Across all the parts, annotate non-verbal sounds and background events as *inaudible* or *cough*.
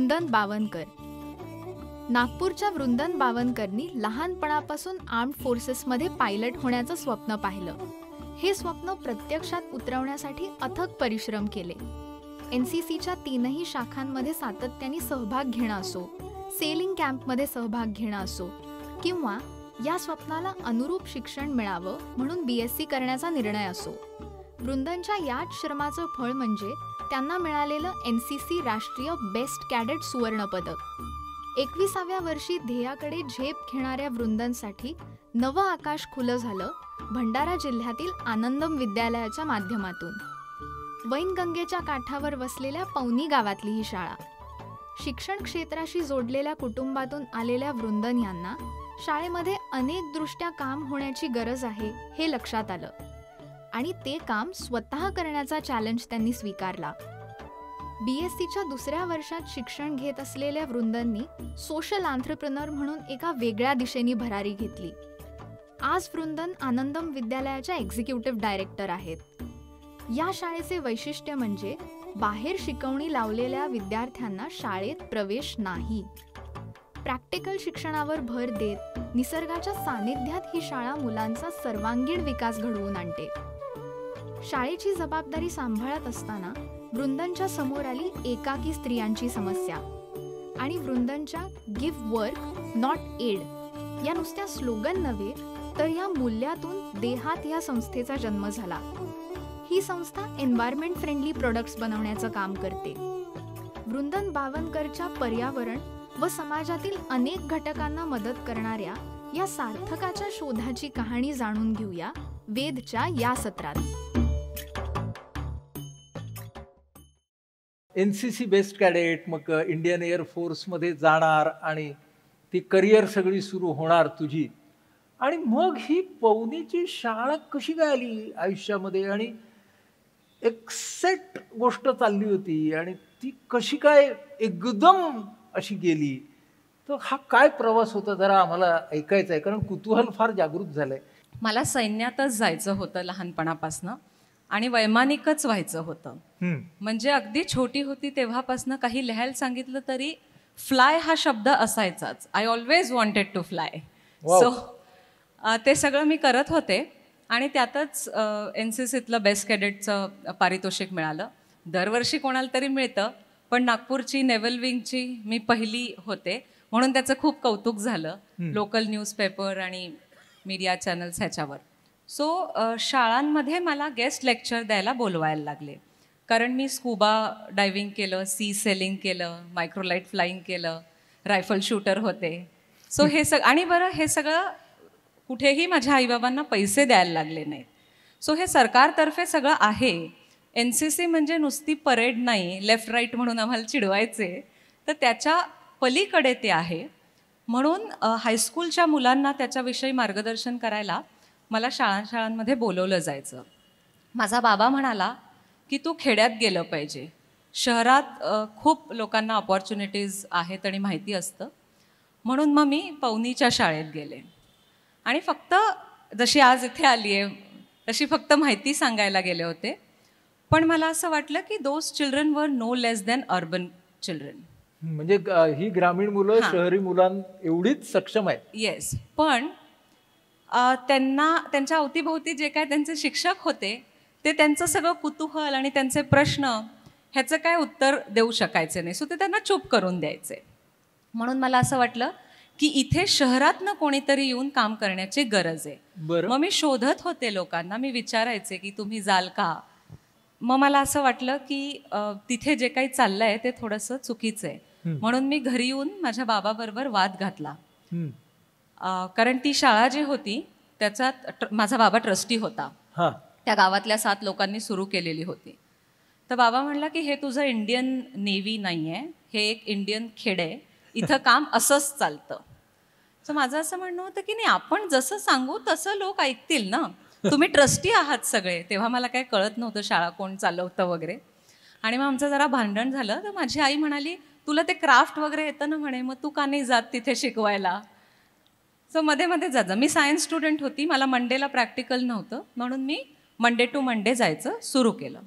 वृंदन बावनकर नागपूरच्या वृंदन बावनकरनी लहानपणापासून armed फोर्सेसमध्ये pilot होण्याचं स्वप्न पाहिलं हे स्वप्न प्रत्यक्षात उतरवण्यासाठी अथक परिश्रम केले एन सी सीच्या तीनही शाखांमध्ये सातत्याने सहभाग घेणं असो सेलिंग कॅम्पमध्ये सहभाग घेणं असो किंवा या स्वप्नाला अनुरूप शिक्षण मिळावं म्हणून बी एस सी करण्याचा निर्णय असो वृंदनच्या याच श्रमाचं फळ म्हणजे त्यांना मिळालेलं एन सी सी राष्ट्रीय बेस्ट कॅडेट सुवर्णपदक एकविसाव्या वर्षी ध्येयाकडे झेप घेणाऱ्या वृंदांसाठी नवं आकाश खुलं झालं भंडारा जिल्ह्यातील आनंदम विद्यालयाच्या माध्यमातून वैनगंगेच्या काठावर वसलेल्या पौनी गावातली ही शाळा शिक्षण क्षेत्राशी जोडलेल्या कुटुंबातून आलेल्या वृंदन यांना शाळेमध्ये अनेक दृष्ट्या काम होण्याची गरज आहे हे लक्षात आलं आणि ते काम स्वतः करण्याचा चॅलेंज त्यांनी स्वीकारला बी एस सीच्या दुसऱ्या वर्षात शिक्षण घेत असलेल्या वृंदांनी सोशल आंत्रप्रनर म्हणून एका वेगळ्या दिशेने भरारी घेतली आज वृंदन आनंदम विद्यालयाच्या एक्झिक्युटिव्ह डायरेक्टर आहेत या शाळेचे वैशिष्ट्य म्हणजे बाहेर शिकवणी लावलेल्या विद्यार्थ्यांना शाळेत प्रवेश नाही प्रॅक्टिकल शिक्षणावर भर देत निसर्गाच्या सानिध्यात ही शाळा मुलांचा सर्वांगीण विकास घडवून आणते शाळेची जबाबदारी सांभाळत असताना वृंदनच्या समोर आली एकाकी स्त्रियांची समस्या आणि वृंदनच्या गिव्ह वर्क नॉट एड या नुसत्या स्लोगन नव्हे तर या मूल्यातून देहात या संस्थेचा जन्म झाला ही संस्था एन्व्हायरमेंट फ्रेंडली प्रोडक्ट्स बनवण्याचं काम करते वृंदन बावनकरच्या पर्यावरण व समाजातील अनेक घटकांना मदत करणाऱ्या या सार्थकाच्या शोधाची कहाणी जाणून घेऊया वेदच्या या सत्रात N C C best cadet मग इंडियन मध्ये जाणार आणि ती करिअर सगळी सुरू होणार तुझी आणि मग ही पवनीची शाळा कशी काय आली आयुष्यामध्ये आणि एक सेट गोष्ट चालली होती आणि ती कशी काय एकदम अशी गेली तर हा काय प्रवास होता जरा आम्हाला ऐकायचा आहे कारण कुतूहल फार जागृत झालंय मला सैन्यातच जायचं होतं लहानपणापासनं आणि वैमानिकच व्हायचं होतं म्हणजे अगदी छोटी होती तेव्हापासनं काही लिहायला सांगितलं तरी फ्लाय हा शब्द असायचाच I always wanted to fly so ते सगळं मी करत होते आणि त्यातच एन सी सीतलं बेस्ट कॅडेटचं पारितोषिक मिळालं दरवर्षी कोणाला तरी मिळतं पण नागपूरची नेव्हल विंगची मी पहिली होते म्हणून त्याचं खूप कौतुक झालं लोकल न्यूजपेपर आणि मीडिया चॅनल्स ह्याच्यावर सो शाळांमध्ये मला गेस्ट लेक्चर द्यायला बोलवायला लागले कारण मी स्कूबा डायविंग केलं सी सेलिंग केलं मायक्रोलाईट फ्लाईंग केलं रायफल शूटर होते सो हे सग आणि बरं हे सगळं कुठेही माझ्या आईबाबांना पैसे द्यायला लागले नाहीत सो हे सरकारतर्फे सगळं आहे एन सी सी म्हणजे नुसती परेड नाही लेफ्ट राईट म्हणून आम्हाला चिडवायचे तर त्याच्या पलीकडे ते आहे म्हणून हायस्कूलच्या मुलांना त्याच्याविषयी मार्गदर्शन करायला मला शाळा शाळांमध्ये बोलवलं जायचं माझा बाबा म्हणाला की तू खेड्यात गेलं पाहिजे शहरात खूप लोकांना ऑपॉर्च्युनिटीज आहेत आणि माहिती असतं म्हणून मग मी पवनीच्या शाळेत गेले आणि फक्त जशी आज इथे आली आहे तशी फक्त माहिती सांगायला गेले होते पण मला असं वाटलं की those children were no less than urban children म्हणजे ही ग्रामीण मुलं शहरी मुलां एवढीच सक्षम आहेत येस पण त्यांना त्यांच्या अवतीभोवती जे काय त्यांचे शिक्षक होते ते त्यांचं सगळं कुतूहल आणि त्यांचे प्रश्न ह्याचं काय उत्तर देऊ शकायचं नाही सो ते त्यांना चुप करून द्यायचे म्हणून मला असं वाटलं की इथे शहरातनं कोणीतरी येऊन काम करण्याची गरज आहे मग मी शोधत होते लोकांना मी विचारायचे की तुम्ही जाल का मग मला असं वाटलं की तिथे जे काही चाललंय ते थोडस चुकीचं आहे म्हणून मी घरी येऊन माझ्या बाबाबरोबर वाद घातला कारण ती शाळा जी होती त्याचा माझा बाबा ट्रस्टी होता त्या गावातल्या सात लोकांनी सुरू केलेली होती तर बाबा म्हणला की हे तुझं इंडियन नेव्ही नाही आहे हे एक इंडियन खेडे इथं *laughs* काम असंच चालतं सो माझं असं म्हणणं होतं की नाही आपण जसं सांगू तसं लोक ऐकतील ना तुम्ही ट्रस्टी आहात सगळे तेव्हा मला काही कळत नव्हतं शाळा कोण चालवतं वगैरे आणि मग आमचं जरा भांडण झालं तर माझी आई म्हणाली तुला ते क्राफ्ट वगैरे येतं ना म्हणे मग तू का नाही जात तिथे शिकवायला सो मध्ये मध्ये जायचं मी सायन्स स्टुडंट होती मला मंडेला प्रॅक्टिकल नव्हतं म्हणून मी मंडे टू मंडे जायचं सुरू केलं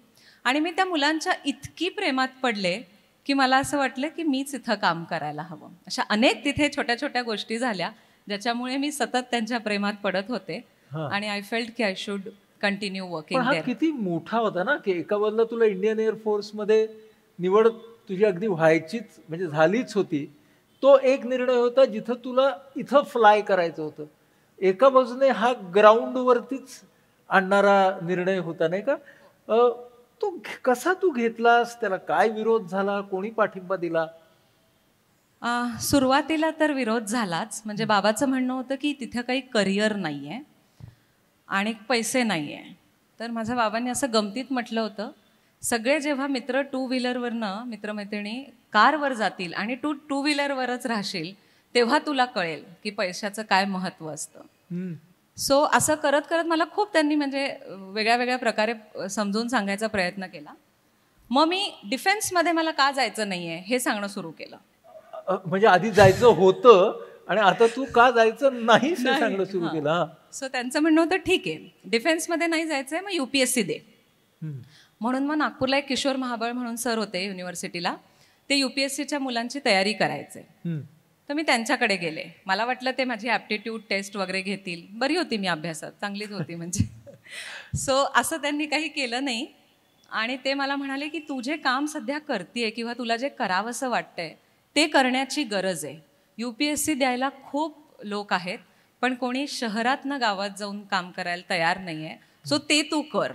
आणि मी त्या मुलांच्या इतकी प्रेमात पडले की मला असं वाटलं की मीच इथं काम करायला हवं अशा अनेक तिथे छोट्या छोट्या गोष्टी झाल्या ज्याच्यामुळे मी सतत त्यांच्या प्रेमात पडत होते आणि आय फेल्ट की आय शुड कंटिन्यू वर्किंग किती मोठा होता ना की एका बाजूला तुला इंडियन मध्ये निवड तुझी अगदी व्हायचीच म्हणजे झालीच होती तो एक निर्णय होता जिथं तुला इथं फ्लाय करायचं होतं एका बाजूने हा ग्राउंडवरतीच आणणारा निर्णय होता नाही का तो कसा तू घेतलास त्याला काय विरोध झाला कोणी पाठिंबा दिला सुरुवातीला तर विरोध झालाच म्हणजे बाबाचं म्हणणं होतं की तिथं काही करिअर नाही आहे आणि पैसे नाही आहे तर माझ्या बाबांनी असं गमतीत म्हटलं होतं सगळे जेव्हा मित्र टू व्हीलरवरनं मित्रमैत्रिणी कारवर जातील आणि तू टू व्हीलरवरच राहशील तेव्हा तुला कळेल की पैशाचं काय महत्त्व असतं सो असं करत करत मला खूप त्यांनी म्हणजे वेगळ्या वेगळ्या प्रकारे समजून सांगायचा प्रयत्न केला मग मी डिफेन्समध्ये मला का जायचं नाही आहे हे सांगणं सुरू केलं म्हणजे आधी जायचं होतं आणि आता तू का जायचं नाही सांगणं सुरू केलं सो त्यांचं म्हणणं होतं ठीक आहे डिफेन्समध्ये नाही जायचं आहे मग युपीएससी दे म्हणून मग नागपूरला एक किशोर महाबळ म्हणून सर होते युनिव्हर्सिटीला ते यू पी एस सीच्या मुलांची तयारी करायचे तर मी त्यांच्याकडे गेले मला वाटलं ते माझी ॲप्टिट्यूड टेस्ट वगैरे घेतील बरी होती मी अभ्यासात चांगलीच होती म्हणजे सो *laughs* असं त्यांनी काही केलं नाही आणि ते मला म्हणाले की तुझे काम सध्या करते किंवा तुला जे करावंसं वाटतंय ते करण्याची गरज आहे यू पी एस सी द्यायला खूप लोक आहेत पण कोणी शहरातनं गावात जाऊन काम करायला तयार नाही आहे सो ते तू कर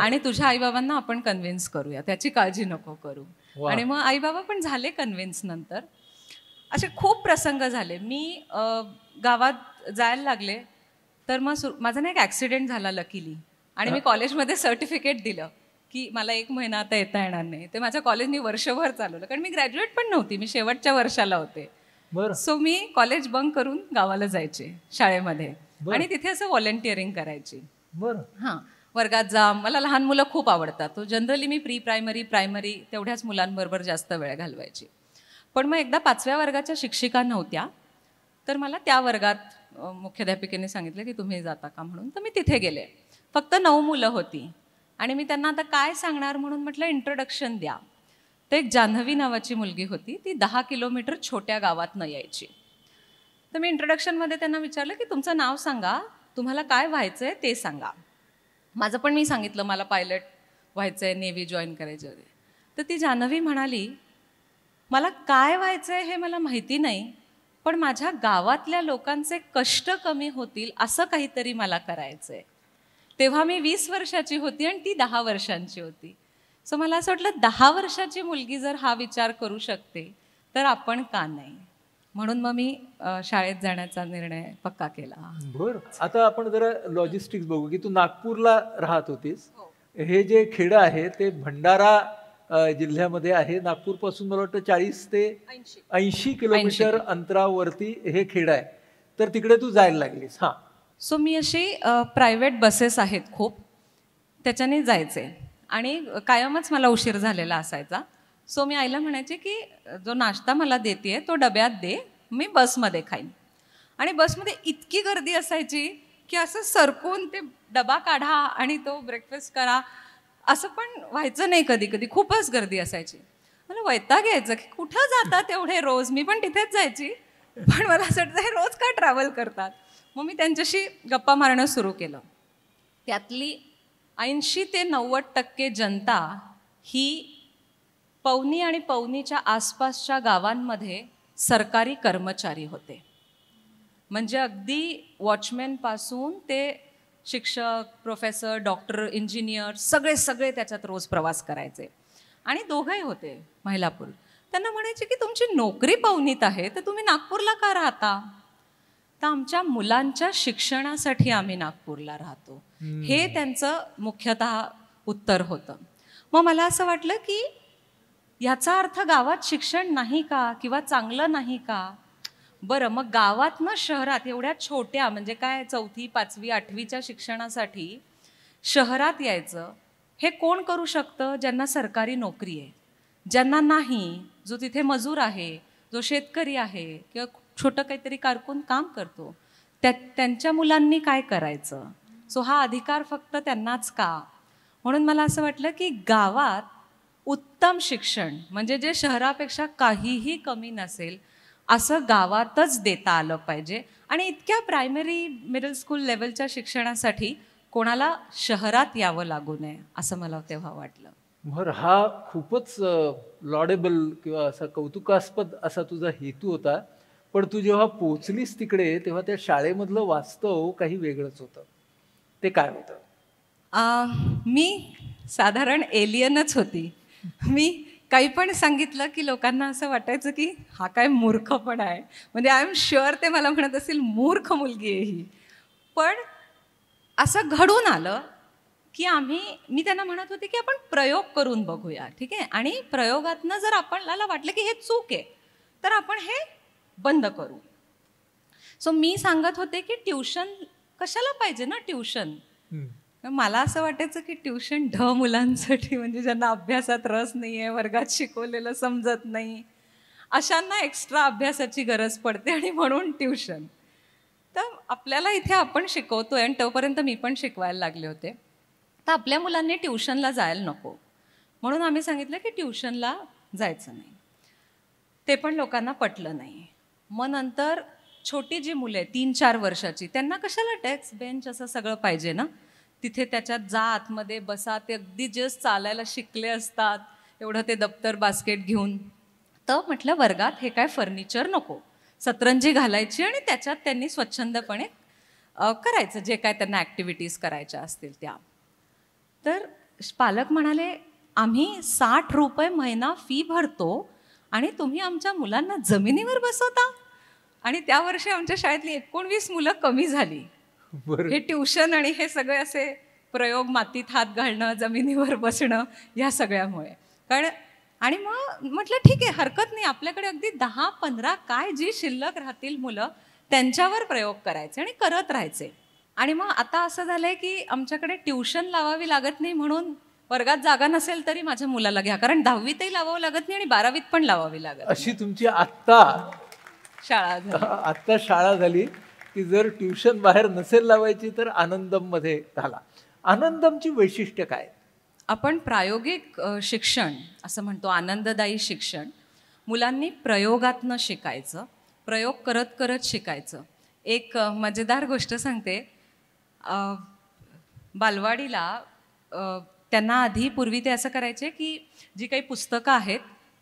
आणि तुझ्या आईबाबांना आपण कन्व्हिन्स करूया त्याची काळजी नको करू आणि मग आई बाबा पण झाले कन्व्हिन्स नंतर असे खूप प्रसंग झाले मी गावात जायला लागले तर मग माझा ना एक ॲक्सिडेंट झाला लकीली आणि मी कॉलेजमध्ये सर्टिफिकेट दिलं की मला एक महिना आता येता येणार नाही ते माझ्या कॉलेजनी वर्षभर चालवलं कारण मी ग्रॅज्युएट पण नव्हती मी शेवटच्या वर्षाला होते सो मी कॉलेज बंक करून गावाला जायचे शाळेमध्ये आणि तिथे असं व्हॉलेंटिअरिंग करायची बरं हां वर्गात जा मला लहान मुलं खूप आवडतात तो जनरली मी प्री प्रायमरी प्रायमरी तेवढ्याच मुलांबरोबर जास्त वेळ घालवायची पण मग एकदा पाचव्या वर्गाच्या शिक्षिका नव्हत्या तर मला त्या वर्गात मुख्याध्यापिकेने सांगितलं की तुम्ही जाता का म्हणून तर मी तिथे गेले फक्त नऊ मुलं होती आणि मी त्यांना आता काय सांगणार म्हणून म्हटलं इंट्रोडक्शन द्या तर एक जान्हवी नावाची मुलगी होती ती दहा किलोमीटर छोट्या गावात न यायची तर मी इंट्रोडक्शनमध्ये त्यांना विचारलं की तुमचं नाव सांगा तुम्हाला काय व्हायचं आहे ते सांगा माझं पण मी सांगितलं मला पायलट व्हायचं आहे नेव्ही जॉईन करायची होती तर ती जान्हवी म्हणाली मला काय व्हायचं आहे हे मला माहिती नाही पण माझ्या गावातल्या लोकांचे कष्ट कमी होतील असं काहीतरी मला करायचं आहे तेव्हा मी वीस वर्षाची होती आणि ती दहा वर्षांची होती सो मला असं वाटलं दहा वर्षाची मुलगी जर हा विचार करू शकते तर आपण का नाही म्हणून मग मी शाळेत जाण्याचा निर्णय पक्का केला बर आता आपण जरा लॉजिस्टिक्स बघू की तू नागपूरला राहत होतीस हो. हे जे खेड आहे ते भंडारा जिल्ह्यामध्ये आहे नागपूरपासून मला वाटतं चाळीस ते ऐंशी किलोमीटर अंतरावरती हे खेड आहे तर तिकडे तू जायला लागलीस हा सो मी अशी प्रायव्हेट बसेस आहेत खूप त्याच्याने जायचे आणि कायमच मला उशीर झालेला असायचा सो मी आईला म्हणायचे की जो नाश्ता मला देते तो डब्यात दे मी बसमध्ये खाईन आणि बसमध्ये इतकी गर्दी असायची की असं सरकून ते डबा काढा आणि तो ब्रेकफास्ट करा असं पण व्हायचं नाही कधी कधी खूपच गर्दी असायची मला वैताग यायचं की कुठं जातात तेवढे रोज मी पण तिथेच जायची पण मला असं वाटतं हे रोज का ट्रॅव्हल करतात मग मी त्यांच्याशी गप्पा मारणं सुरू केलं त्यातली ऐंशी ते नव्वद टक्के जनता ही पवनी आणि पवनीच्या आसपासच्या गावांमध्ये सरकारी कर्मचारी होते म्हणजे अगदी वॉचमॅनपासून ते शिक्षक प्रोफेसर डॉक्टर इंजिनियर सगळे सगळे त्याच्यात रोज प्रवास करायचे आणि दोघंही होते महिलापूर त्यांना म्हणायचे की तुमची नोकरी पवनीत आहे तर तुम्ही नागपूरला का राहता तर आमच्या मुलांच्या शिक्षणासाठी आम्ही नागपूरला राहतो हे त्यांचं मुख्यतः उत्तर होतं मग मला असं वाटलं की याचा अर्थ गावात शिक्षण नाही का किंवा चांगलं नाही का बरं मग गावात ना शहरात एवढ्या छोट्या म्हणजे काय चौथी पाचवी आठवीच्या शिक्षणासाठी शहरात यायचं हे कोण करू शकतं ज्यांना सरकारी नोकरी आहे ज्यांना नाही जो तिथे मजूर आहे जो शेतकरी आहे किंवा छोटं काहीतरी कारकून काम करतो त्या त्यांच्या मुलांनी काय करायचं सो हा अधिकार फक्त त्यांनाच का म्हणून मला असं वाटलं की गावात उत्तम शिक्षण म्हणजे जे शहरापेक्षा काहीही कमी नसेल असं गावातच देता आलं पाहिजे आणि इतक्या प्रायमरी मिडल स्कूल लेवलच्या शिक्षणासाठी कोणाला शहरात यावं लागू नये असं मला तेव्हा वाटलं मर हा खूपच लॉडेबल किंवा असा कौतुकास्पद असा तुझा हेतू होता पण तू जेव्हा पोचलीस तिकडे तेव्हा त्या शाळेमधलं वास्तव काही वेगळंच होतं ते काय होतं मी साधारण एलियनच होती मी काही पण सांगितलं की लोकांना असं वाटायचं की हा काय मूर्ख पण आहे म्हणजे आय एम शुअर ते मला म्हणत असेल मूर्ख मुलगी आहे ही पण असं घडून आलं की आम्ही मी त्यांना म्हणत होते की आपण प्रयोग करून बघूया ठीक आहे आणि प्रयोगातनं जर आपल्याला वाटलं की हे चूक आहे तर आपण हे बंद करू सो मी सांगत होते की ट्युशन कशाला पाहिजे ना ट्युशन मला असं वाटायचं की ट्युशन ढ मुलांसाठी म्हणजे ज्यांना अभ्यासात रस नाही आहे वर्गात शिकवलेलं समजत नाही अशांना एक्स्ट्रा अभ्यासाची गरज पडते आणि म्हणून ट्युशन तर आपल्याला इथे आपण शिकवतोय आणि तोपर्यंत मी पण शिकवायला लागले होते तर आपल्या मुलांनी ट्युशनला जायला नको म्हणून आम्ही सांगितलं की ट्युशनला जायचं नाही ते पण लोकांना पटलं नाही मग नंतर छोटी जी मुलं आहे तीन चार वर्षाची त्यांना कशाला टेक्स बेंच असं सगळं पाहिजे ना तिथे त्याच्यात जा आतमध्ये बसा ते अगदी जस्ट चालायला शिकले असतात एवढं ते दप्तर बास्केट घेऊन तर म्हटलं वर्गात हे काय फर्निचर नको सतरंजी घालायची आणि त्याच्यात त्यांनी स्वच्छंदपणे करायचं जे काय त्यांना ॲक्टिव्हिटीज करायच्या असतील त्या तर पालक म्हणाले आम्ही साठ रुपये महिना फी भरतो आणि तुम्ही आमच्या मुलांना जमिनीवर बसवता आणि त्या वर्षी आमच्या शाळेतली एकोणवीस मुलं कमी झाली हे ट्युशन आणि हे सगळे असे प्रयोग मातीत हात घालणं जमिनीवर बसणं या सगळ्यामुळे कारण आणि मग म्हटलं ठीक आहे हरकत नाही आपल्याकडे अगदी दहा पंधरा काय जी शिल्लक राहतील मुलं त्यांच्यावर प्रयोग करायचे आणि करत राहायचे आणि मग आता असं झालंय की आमच्याकडे ट्युशन लावावी लागत नाही म्हणून वर्गात जागा नसेल तरी माझ्या मुलाला घ्या कारण दहावीतही लावावं लागत नाही आणि बारावीत पण लावावी लागत अशी तुमची आत्ता शाळा आत्ता शाळा झाली की जर ट्युशन बाहेर नसेल लावायची तर आनंदममध्ये झाला आनंदमची वैशिष्ट्य काय आपण प्रायोगिक शिक्षण असं म्हणतो आनंददायी शिक्षण मुलांनी प्रयोगातनं शिकायचं प्रयोग करत करत शिकायचं एक मजेदार गोष्ट सांगते बालवाडीला त्यांना आधी पूर्वी ते असं करायचे की जी काही पुस्तकं आहेत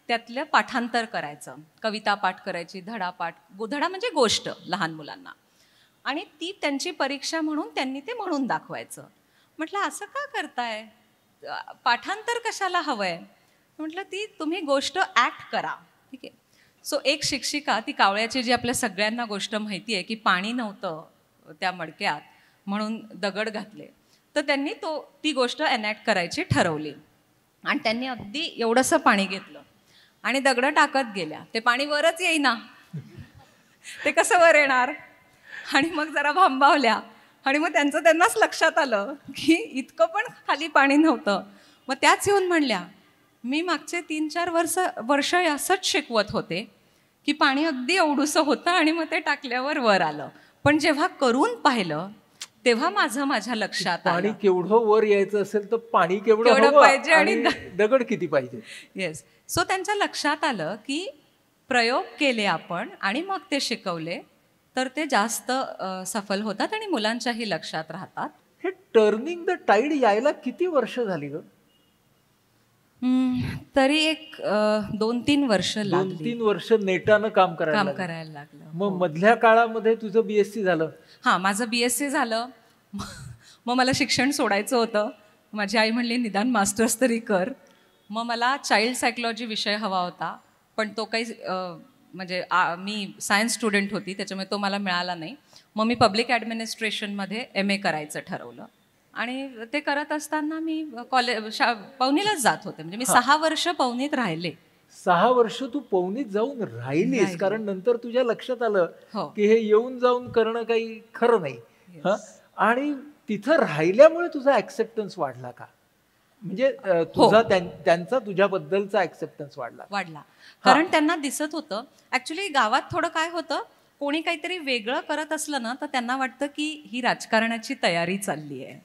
त्यातलं पाठांतर करायचं कविता पाठ करायची धडापाठ धडा म्हणजे गोष्ट लहान मुलांना आणि ती त्यांची परीक्षा म्हणून त्यांनी ते म्हणून दाखवायचं म्हटलं असं का करताय पाठांतर कशाला हवं आहे म्हटलं ती तुम्ही गोष्ट ॲक्ट करा ठीक आहे सो एक शिक्षिका ती कावळ्याची जी आपल्या सगळ्यांना गोष्ट माहिती आहे की पाणी नव्हतं त्या मडक्यात म्हणून दगड घातले तर त्यांनी तो ती गोष्ट एनॅक्ट करायची ठरवली आणि त्यांनी अगदी एवढंसं पाणी घेतलं आणि दगडं टाकत गेल्या ते पाणी वरच येईना ते कसं वर येणार आणि मग जरा भांबावल्या आणि मग त्यांचं त्यांनाच लक्षात आलं की इतकं पण खाली पाणी नव्हतं मग त्याच येऊन म्हणल्या मी मागचे तीन चार वर्ष वर्ष असंच शिकवत होते की पाणी अगदी एवढूसं होतं आणि मग ते टाकल्यावर वर आलं पण जेव्हा करून पाहिलं तेव्हा माझं माझ्या लक्षात आणि केवढं वर यायचं असेल तर पाणी केवढं पाहिजे आणि दगड किती पाहिजे येस सो त्यांच्या लक्षात आलं की प्रयोग केले आपण आणि मग ते शिकवले तर ते जास्त सफल होतात आणि मुलांच्याही लक्षात राहतात हे टर्निंग द टाईड यायला किती वर्ष झाली ग तरी एक दोन तीन वर्ष दोन तीन वर्ष नेटानं काम करायला करायला लागलं मग हो. मधल्या काळामध्ये तुझं बीएससी झालं हा माझं बीएससी झालं मग मला शिक्षण सोडायचं होतं माझी आई म्हणली निदान मास्टर्स तरी कर मग मला चाइल्ड सायकोलॉजी विषय हवा होता पण तो काही म्हणजे मी सायन्स स्टुडंट होती त्याच्यामुळे तो मला मिळाला नाही मग मी पब्लिक ॲडमिनिस्ट्रेशनमध्ये एम ए करायचं ठरवलं आणि ते करत असताना मी कॉलेज पवनीलाच जात होते म्हणजे मी सहा वर्ष पवनीत राहिले सहा वर्ष तू पवनीत जाऊन राहिलीस कारण नंतर तुझ्या लक्षात आलं हो. की हे येऊन जाऊन करणं काही खरं नाही आणि तिथं राहिल्यामुळे तुझा ऍक्सेप्टन्स वाढला का म्हणजे हो. तुझा त्यांचा तुझ्याबद्दलचा ऍक्सेप्टन्स वाढला वाढला कारण त्यांना दिसत होतं ऍक्च्युली गावात थोडं काय होतं कोणी काहीतरी वेगळं करत असलं ना तर त्यांना वाटतं की ही राजकारणाची तयारी चालली आहे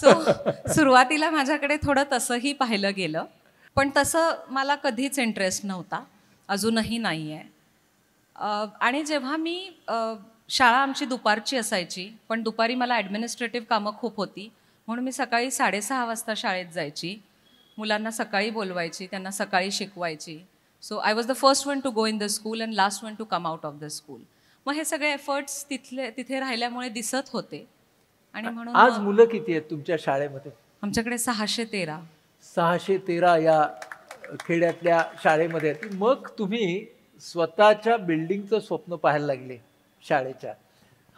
सो *laughs* सुरुवातीला माझ्याकडे थोडं तसंही पाहिलं गेलं पण तसं मला कधीच इंटरेस्ट नव्हता अजूनही नाही आहे आणि जेव्हा मी शाळा आमची दुपारची असायची पण दुपारी मला ॲडमिनिस्ट्रेटिव्ह कामं खूप होती म्हणून मी सकाळी साडेसहा वाजता शाळेत जायची मुलांना सकाळी बोलवायची त्यांना सकाळी शिकवायची so I was the first one to go in the school and last one to come out of the school मग हे सगळे एफर्ट्स तिथले तिथे राहिल्यामुळे दिसत होते आणि म्हणून आज मुलं किती आहेत तुमच्या शाळेमध्ये आमच्याकडे सहाशे तेरा सहाशे तेरा या खेड्यातल्या शाळेमध्ये मग तुम्ही स्वतःच्या बिल्डिंगचं स्वप्न पाहायला लागले शाळेच्या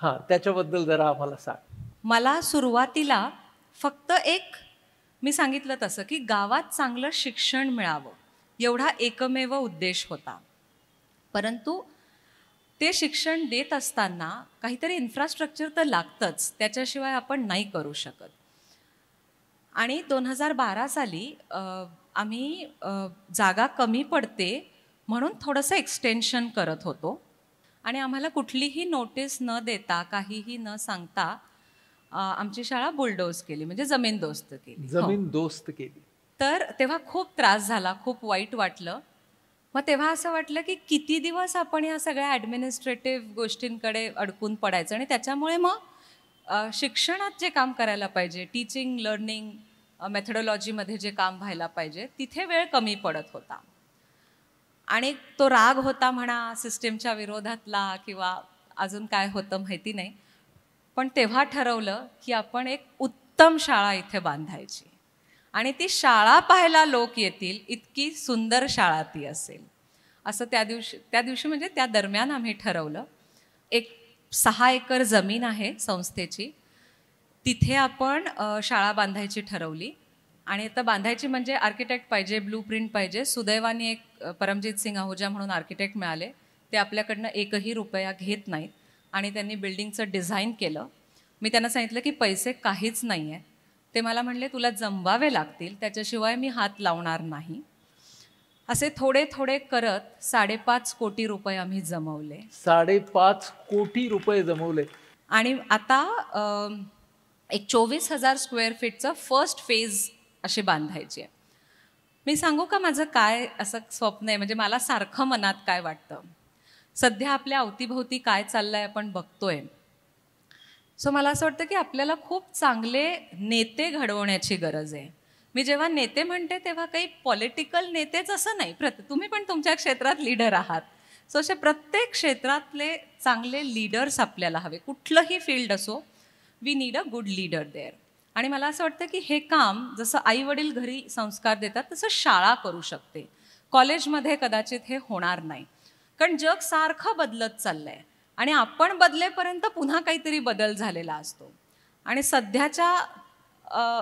हां त्याच्याबद्दल जरा आम्हाला सांग मला सुरुवातीला फक्त एक मी सांगितलं तसं की गावात चांगलं शिक्षण मिळावं एवढा एकमेव उद्देश होता परंतु ते शिक्षण देत असताना काहीतरी इन्फ्रास्ट्रक्चर तर लागतंच त्याच्याशिवाय आपण नाही करू शकत आणि दोन हजार बारा साली आम्ही जागा कमी पडते म्हणून थोडंसं एक्सटेन्शन करत होतो आणि आम्हाला कुठलीही नोटीस न देता काहीही न सांगता आमची शाळा बुलडोज केली म्हणजे जमीन दोस्त केली हो. जमीन दोस्त केली तर तेव्हा खूप त्रास झाला खूप वाईट वाटलं मग तेव्हा असं वाटलं की किती दिवस आपण या सगळ्या ॲडमिनिस्ट्रेटिव्ह गोष्टींकडे अडकून पडायचं आणि त्याच्यामुळे मग शिक्षणात जे काम करायला पाहिजे टीचिंग लर्निंग मेथडॉलॉजीमध्ये जे काम व्हायला पाहिजे तिथे वेळ कमी पडत होता आणि तो राग होता म्हणा सिस्टीमच्या विरोधातला किंवा अजून काय होतं माहिती नाही पण तेव्हा ठरवलं की आपण एक उत्तम शाळा इथे बांधायची आणि ती शाळा पाहायला लोक येतील इतकी सुंदर शाळा ती असेल असं त्या दिवशी त्या दिवशी म्हणजे त्या दरम्यान आम्ही ठरवलं एक सहा एकर जमीन आहे संस्थेची तिथे आपण शाळा बांधायची ठरवली आणि आता बांधायची म्हणजे आर्किटेक्ट पाहिजे ब्लू प्रिंट पाहिजे सुदैवाने एक परमजित सिंग आहुजा म्हणून आर्किटेक्ट मिळाले ते आपल्याकडनं एकही रुपया घेत नाहीत आणि त्यांनी बिल्डिंगचं डिझाईन केलं मी त्यांना सांगितलं की पैसे काहीच नाही आहे ते मला म्हणले तुला जमवावे लागतील त्याच्याशिवाय मी हात लावणार नाही असे थोडे थोडे करत साडेपाच कोटी रुपये आम्ही जमवले साडेपाच कोटी रुपये जमवले आणि आता एक चोवीस हजार स्क्वेअर फीटचं फर्स्ट फेज अशी बांधायची आहे मी सांगू का माझं काय असं स्वप्न आहे म्हणजे मला सारखं मनात काय वाटतं सध्या आपल्या अवतीभोवती काय चाललं आहे आपण बघतोय सो मला असं वाटतं की आपल्याला खूप चांगले नेते घडवण्याची गरज आहे मी जेव्हा नेते म्हणते तेव्हा काही पॉलिटिकल नेतेच असं नाही प्रत तुम्ही पण तुमच्या क्षेत्रात लीडर आहात सो असे प्रत्येक क्षेत्रातले चांगले लीडर्स आपल्याला हवे कुठलंही फील्ड असो we need a good leader there आणि मला असं वाटतं की हे काम जसं आई वडील घरी संस्कार देतात तसं शाळा करू शकते कॉलेजमध्ये कदाचित हे होणार नाही कारण जग सारखं बदलत चाललंय आणि आपण बदलेपर्यंत पुन्हा काहीतरी बदल झालेला असतो आणि सध्याच्या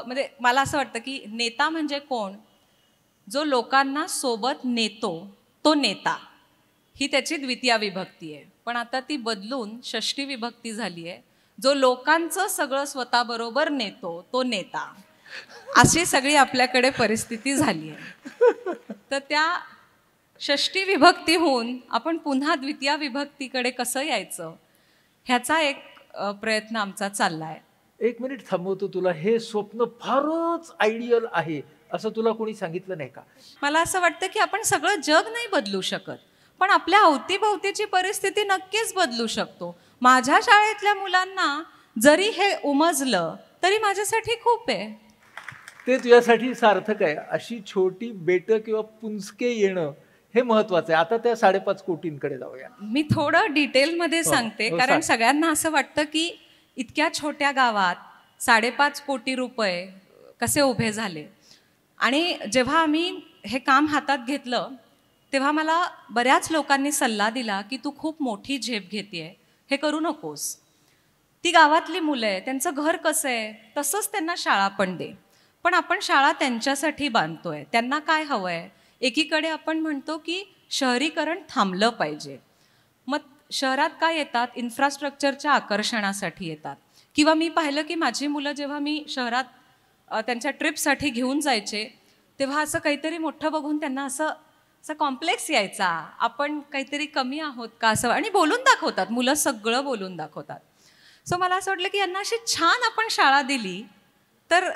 म्हणजे मला असं वाटतं की नेता म्हणजे कोण जो लोकांना सोबत नेतो तो नेता ही त्याची द्वितीय विभक्ती आहे पण आता ती बदलून षष्टी विभक्ती झाली आहे जो लोकांचं सगळं स्वतःबरोबर नेतो तो नेता अशी सगळी आपल्याकडे परिस्थिती झाली आहे तर त्या षष्टी होऊन आपण पुन्हा द्वितीय विभक्तीकडे कसं यायचं ह्याचा एक प्रयत्न आमचा चालला आहे एक मिनिट थांबवतो तुला हे स्वप्न फारच आयडियल आहे असं तुला कोणी सांगितलं नाही का मला असं वाटतं की आपण सगळं जग नाही बदलू शकत पण आपल्या अवतीभोवतीची परिस्थिती नक्कीच बदलू शकतो माझ्या शाळेतल्या मुलांना जरी हे उमजलं तरी माझ्यासाठी खूप आहे ते तुझ्यासाठी सार्थक आहे अशी छोटी बेटं किंवा पुंजके येणं हे महत्वाचं आहे आता त्या साडेपाच कोटींकडे जाऊया मी थोडं डिटेलमध्ये हो, सांगते हो, कारण सगळ्यांना असं वाटतं की इतक्या छोट्या गावात साडेपाच कोटी रुपये कसे उभे झाले आणि जेव्हा आम्ही हे काम हातात घेतलं तेव्हा मला बऱ्याच लोकांनी सल्ला दिला की तू खूप मोठी झेप घेतेय हे करू नकोस ती गावातली मुलं आहे त्यांचं घर कसं आहे तसंच त्यांना शाळा पण दे पण आपण शाळा त्यांच्यासाठी बांधतोय त्यांना काय हवं आहे एकीकडे आपण म्हणतो की शहरीकरण थांबलं पाहिजे मग शहरात काय येतात इन्फ्रास्ट्रक्चरच्या आकर्षणासाठी येतात किंवा मी पाहिलं की माझी मुलं जेव्हा मी शहरात त्यांच्या ट्रिपसाठी घेऊन जायचे तेव्हा असं काहीतरी मोठं बघून त्यांना असं असं कॉम्प्लेक्स यायचा आपण काहीतरी कमी आहोत का असं आणि बोलून दाखवतात मुलं सगळं बोलून दाखवतात सो मला असं वाटलं की यांना अशी छान आपण शाळा दिली तर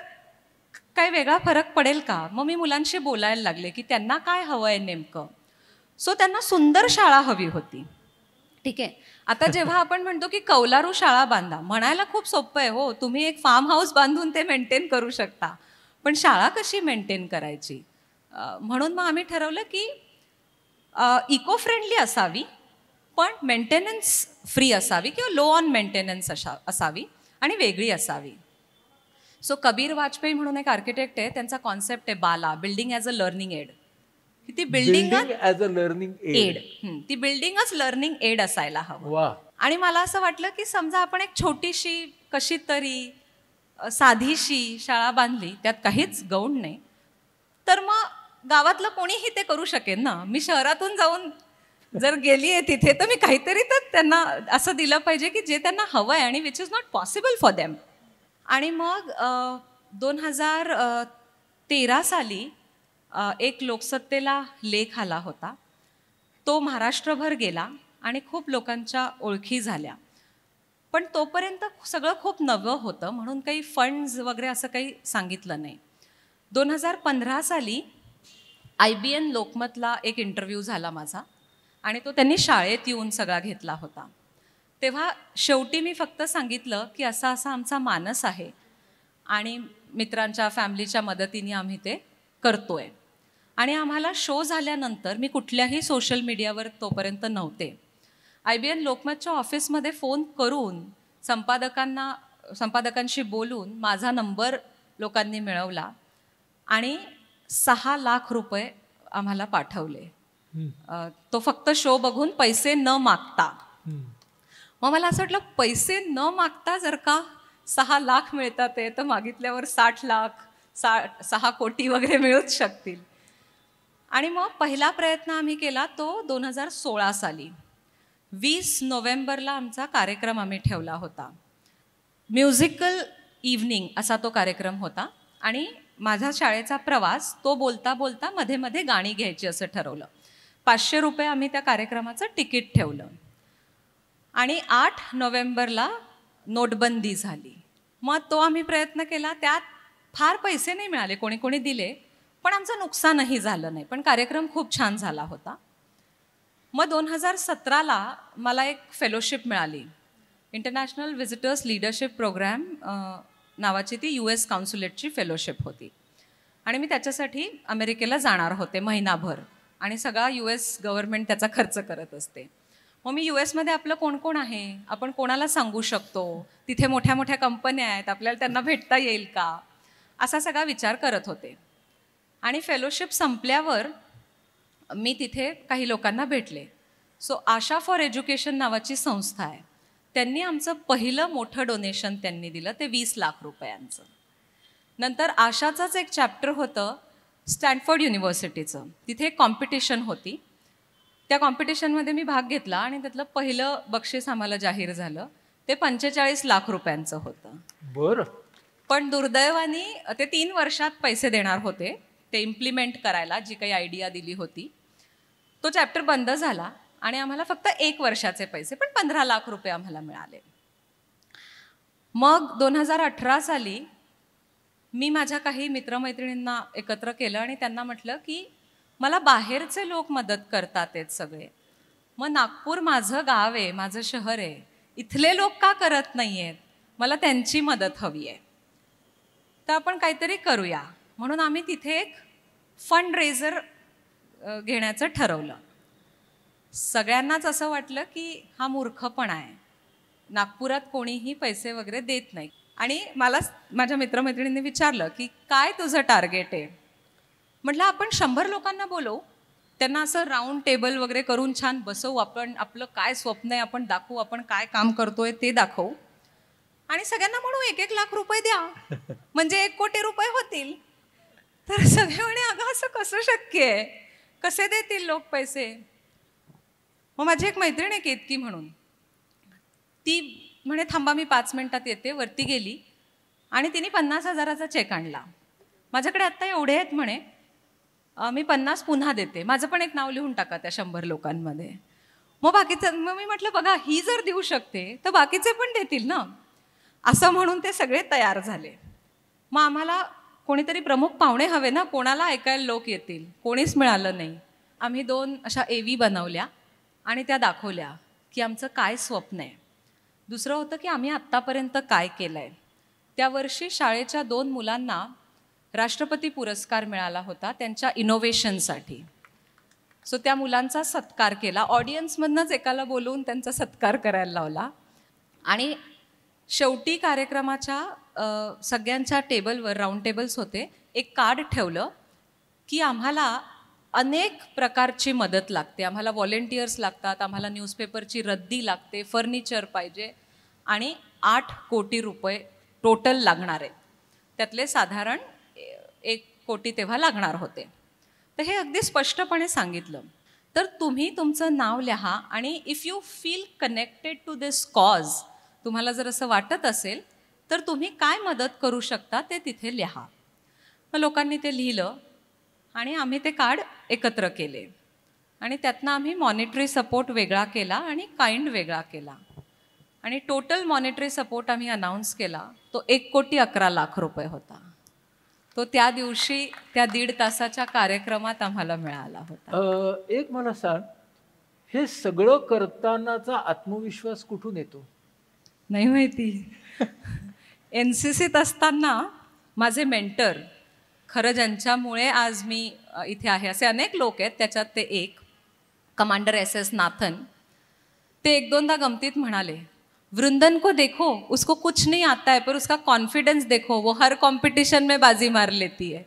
काही वेगळा फरक पडेल का मग मी मुलांशी बोलायला लागले की त्यांना काय हवं आहे नेमकं सो त्यांना सुंदर शाळा हवी होती ठीक आहे आता *laughs* जेव्हा आपण म्हणतो की कौलारू शाळा बांधा म्हणायला खूप सोपं आहे हो तुम्ही एक फार्म हाऊस बांधून ते मेंटेन करू शकता पण शाळा कशी मेंटेन करायची म्हणून मग आम्ही ठरवलं की इको फ्रेंडली असावी पण मेंटेनन्स फ्री असावी किंवा लो ऑन मेंटेनन्स अशा असावी आणि वेगळी असावी सो कबीर वाजपेयी म्हणून एक आर्किटेक्ट आहे त्यांचा कॉन्सेप्ट आहे BaLA building as a learning aid ती building as a learning aid ती बिल्डिंगच लर्निंग एड असायला हवं आणि मला असं वाटलं की समजा आपण एक छोटीशी कशी तरी साधीशी शाळा बांधली त्यात काहीच गौण नाही तर मग गावातलं कोणीही ते करू शकेन ना मी शहरातून जाऊन जर गेली आहे तिथे तर मी काहीतरी तर त्यांना असं दिलं पाहिजे की जे त्यांना हवं आहे आणि which is not possible for them आणि मग दोन हजार तेरा साली एक लोकसत्तेला लेख आला होता तो महाराष्ट्रभर गेला आणि खूप लोकांच्या ओळखी झाल्या पण तोपर्यंत सगळं खूप नवं होतं म्हणून काही फंड्स वगैरे असं काही सांगितलं नाही दोन हजार पंधरा साली आय बी एन लोकमतला एक इंटरव्ह्यू झाला माझा आणि तो त्यांनी शाळेत येऊन सगळा घेतला होता तेव्हा शेवटी मी फक्त सांगितलं की असा असा आमचा मानस आहे आणि मित्रांच्या फॅमिलीच्या मदतीने आम्ही ते करतो आहे आणि आम्हाला शो झाल्यानंतर मी कुठल्याही सोशल मीडियावर तोपर्यंत नव्हते आय बी एन लोकमतच्या ऑफिसमध्ये फोन करून संपादकांना संपादकांशी बोलून माझा नंबर लोकांनी मिळवला आणि सहा लाख रुपये आम्हाला पाठवले तो फक्त शो बघून पैसे न मागता मग मला असं वाटलं पैसे न मागता जर का सहा लाख मिळतात आहे तर मागितल्यावर साठ लाख सा सहा कोटी वगैरे मिळूच शकतील आणि मग पहिला प्रयत्न आम्ही केला तो दोन हजार सोळा साली वीस नोव्हेंबरला आमचा कार्यक्रम आम्ही ठेवला होता म्युझिकल इव्हनिंग असा तो कार्यक्रम होता आणि माझा शाळेचा प्रवास तो बोलता बोलता मध्ये मध्ये गाणी घ्यायची असं ठरवलं पाचशे रुपये आम्ही त्या कार्यक्रमाचं तिकीट ठेवलं आणि आठ नोव्हेंबरला नोटबंदी झाली मग तो आम्ही प्रयत्न केला त्यात फार पैसे नाही मिळाले कोणी कोणी दिले पण आमचं नुकसानही झालं नाही पण कार्यक्रम खूप छान झाला होता मग दोन हजार सतराला मला एक फेलोशिप मिळाली इंटरनॅशनल विजिटर्स लीडरशिप प्रोग्रॅम नावाची ती यू एस काउन्सुलेटची फेलोशिप होती आणि मी त्याच्यासाठी अमेरिकेला जाणार होते महिनाभर आणि सगळा यू एस गव्हर्नमेंट त्याचा खर्च करत असते मग मी यू एसमध्ये आपलं कोण कोण आहे आपण कोणाला सांगू शकतो तिथे मोठ्या मोठ्या कंपन्या आहेत आपल्याला त्यांना भेटता येईल का असा सगळा विचार करत होते आणि फेलोशिप संपल्यावर मी तिथे काही लोकांना भेटले सो आशा फॉर एज्युकेशन नावाची संस्था आहे त्यांनी आमचं पहिलं मोठं डोनेशन त्यांनी दिलं ते वीस लाख रुपयांचं नंतर आशाचंच एक चॅप्टर होतं स्टॅनफर्ड युनिव्हर्सिटीचं तिथे एक कॉम्पिटिशन होती त्या कॉम्पिटिशनमध्ये मी भाग घेतला आणि त्यातलं पहिलं बक्षीस आम्हाला जाहीर झालं ते पंचेचाळीस लाख रुपयांचं होतं बर पण दुर्दैवाने ते तीन वर्षात पैसे देणार होते ते इम्प्लिमेंट करायला जी काही आयडिया दिली होती तो चॅप्टर बंद झाला आणि आम्हाला फक्त एक वर्षाचे पैसे पण पंधरा लाख रुपये आम्हाला मिळाले मग दोन हजार अठरा साली मी माझ्या काही मित्रमैत्रिणींना एकत्र केलं आणि त्यांना म्हटलं की मला बाहेरचे लोक मदत करतात आहेत सगळे मग नागपूर माझं गाव आहे माझं शहर आहे इथले लोक का करत नाही आहेत मला त्यांची मदत हवी आहे तर आपण काहीतरी करूया म्हणून आम्ही तिथे एक फंड रेझर घेण्याचं ठरवलं सगळ्यांनाच असं वाटलं की हा मूर्खपणा आहे नागपुरात कोणीही पैसे वगैरे देत नाही आणि मला माझ्या मित्रमैत्रिणींनी विचारलं की काय तुझं टार्गेट आहे म्हटलं आपण शंभर लोकांना बोलवू त्यांना असं राऊंड टेबल वगैरे करून छान बसवू आपण आपलं काय स्वप्न आहे आपण दाखवू आपण काय काम करतोय ते दाखवू आणि सगळ्यांना म्हणू एक एक लाख रुपये द्या *laughs* म्हणजे एक कोटी रुपये होतील तर सगळे म्हणे अगं असं कसं शक्य आहे कसे देतील लोक पैसे मग माझी एक मैत्रीण एक इतकी म्हणून ती म्हणे थांबा मी पाच मिनिटात येते वरती गेली आणि तिने पन्नास हजाराचा चेक आणला माझ्याकडे आत्ता एवढे आहेत म्हणे मी पन्नास पुन्हा देते माझं पण एक नाव लिहून टाका त्या शंभर लोकांमध्ये मग बाकीचं मग मी म्हटलं बघा ही जर देऊ शकते तर बाकीचे पण देतील ना असं म्हणून ते सगळे तयार झाले मग आम्हाला कोणीतरी प्रमुख पाहुणे हवे ना कोणाला ऐकायला लोक येतील कोणीच मिळालं नाही आम्ही दोन अशा व्ही बनवल्या आणि त्या दाखवल्या की आमचं काय स्वप्न आहे दुसरं होतं की आम्ही आत्तापर्यंत काय केलं आहे त्या वर्षी शाळेच्या दोन मुलांना राष्ट्रपती पुरस्कार मिळाला होता त्यांच्या इनोव्हेशनसाठी सो त्या मुलांचा सत्कार केला ऑडियन्समधनंच एकाला बोलवून त्यांचा सत्कार करायला लावला आणि शेवटी कार्यक्रमाच्या सगळ्यांच्या टेबलवर राऊंड टेबल्स होते एक कार्ड ठेवलं की आम्हाला अनेक प्रकारची मदत लागते आम्हाला व्हॉलेंटियर्स लागतात आम्हाला न्यूजपेपरची रद्दी लागते फर्निचर पाहिजे आणि आठ कोटी रुपये टोटल लागणार आहेत त्यातले साधारण एक कोटी तेव्हा लागणार होते तर हे अगदी स्पष्टपणे सांगितलं तर तुम्ही तुमचं नाव लिहा आणि if you feel connected to this cause तुम्हाला जर असं वाटत असेल तर तुम्ही काय मदत करू शकता ते तिथे लिहा मग लोकांनी ते लिहिलं आणि आम्ही ते कार्ड एकत्र केले आणि त्यातनं आम्ही मॉनिटरी सपोर्ट वेगळा केला आणि काइंड वेगळा केला आणि टोटल मॉनिटरी सपोर्ट आम्ही अनाऊन्स केला तो एक कोटी अकरा लाख रुपये होता तो त्या दिवशी त्या दीड तासाच्या कार्यक्रमात आम्हाला मिळाला होता एक मला सांग हे सगळं करतानाचा आत्मविश्वास कुठून येतो नाही माहिती एन सी सीत असताना माझे मेंटर खरं ज्यांच्यामुळे आज मी इथे आहे असे अनेक लोक आहेत त्याच्यात ते एक कमांडर एस एस नाथन ते एक दोनदा गमतीत म्हणाले वृंदन को देखो उसको कुछ नहीं आता है पर उसका कॉन्फिडेंस देखो वो हर कॉम्पिटिशन में बाजी मार लेती है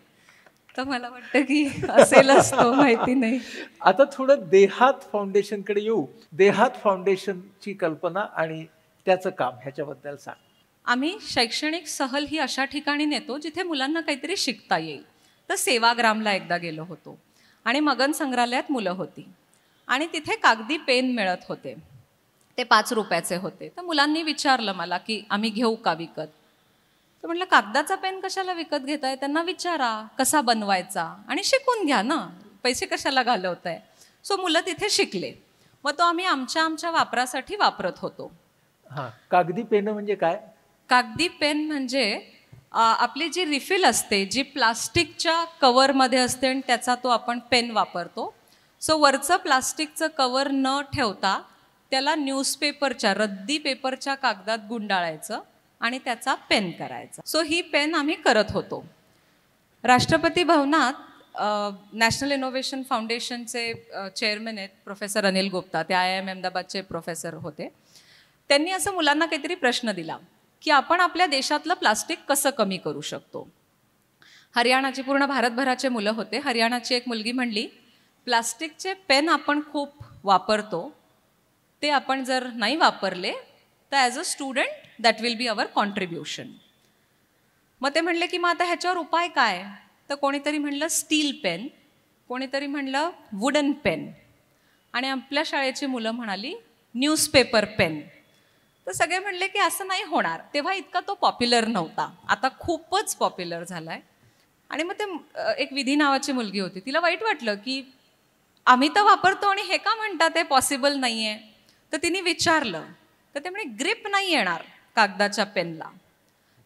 तर मला वाटतं की असेल तो *laughs* माहिती नाही आता थोडं देहात फाउंडेशनकडे येऊ देहात फाउंडेशनची कल्पना आणि त्याचं काम ह्याच्याबद्दल सांग आम्ही शैक्षणिक सहल ही अशा ठिकाणी नेतो जिथे मुलांना काहीतरी शिकता येईल तर सेवाग्रामला एकदा गेलो होतो आणि मगन संग्रहालयात मुलं होती आणि तिथे कागदी पेन मिळत होते ते पाच रुपयाचे होते तर मुलांनी विचारलं मला की आम्ही घेऊ का विकत तर म्हटलं कागदाचा पेन कशाला विकत घेताय त्यांना विचारा कसा बनवायचा आणि शिकून घ्या ना पैसे कशाला घालवत आहे सो मुलं तिथे शिकले मग तो आम्ही आमच्या आमच्या वापरासाठी वापरत होतो हां कागदी पेन म्हणजे काय कागदी पेन म्हणजे आपली जी रिफिल असते जी प्लास्टिकच्या कवरमध्ये असते आणि त्याचा तो आपण पेन वापरतो सो वरचं प्लास्टिकचं कवर न ठेवता त्याला न्यूजपेपरच्या रद्दी पेपरच्या कागदात गुंडाळायचं आणि त्याचा पेन करायचा सो ही पेन आम्ही करत होतो राष्ट्रपती भवनात नॅशनल इनोव्हेशन फाउंडेशनचे चेअरमन आहेत प्रोफेसर अनिल गुप्ता ते आय एम अहमदाबादचे प्रोफेसर होते त्यांनी असं मुलांना काहीतरी प्रश्न दिला की आपण आपल्या देशातलं प्लास्टिक कसं कमी करू शकतो हरियाणाची पूर्ण भारतभराचे मुलं होते हरियाणाची एक मुलगी म्हणली प्लास्टिकचे पेन आपण खूप वापरतो ते आपण जर नाही वापरले तर as a student that will be our contribution मग ते म्हणले की मग आता ह्याच्यावर उपाय काय तर कोणीतरी म्हणलं स्टील पेन कोणीतरी म्हणलं वुडन पेन आणि आपल्या शाळेची मुलं म्हणाली न्यूजपेपर पेन तर सगळे म्हणले की असं नाही होणार तेव्हा इतका तो पॉप्युलर नव्हता आता खूपच पॉप्युलर झाला आहे आणि मग ते एक विधी नावाची मुलगी होती तिला वाईट वाटलं की आम्ही तर वापरतो आणि हे का म्हणतात ते पॉसिबल नाही आहे तर तिने विचारलं तर ते म्हणे ग्रिप नाही येणार कागदाच्या पेनला